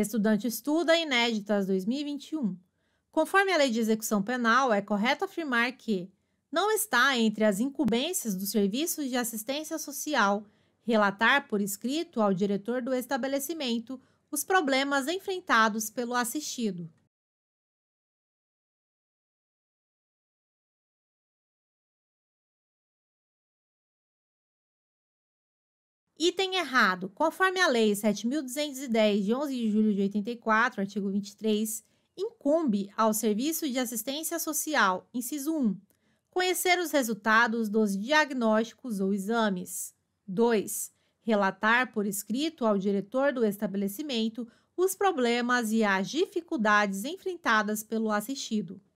Estudante estuda inéditas 2021. Conforme a Lei de Execução Penal, é correto afirmar que não está entre as incumbências dos serviços de assistência social relatar por escrito ao diretor do estabelecimento os problemas enfrentados pelo assistido. Item errado. Conforme a Lei 7.210, de 11 de julho de 84, artigo 23, incumbe ao Serviço de Assistência Social, inciso 1, conhecer os resultados dos diagnósticos ou exames. 2. Relatar por escrito ao diretor do estabelecimento os problemas e as dificuldades enfrentadas pelo assistido.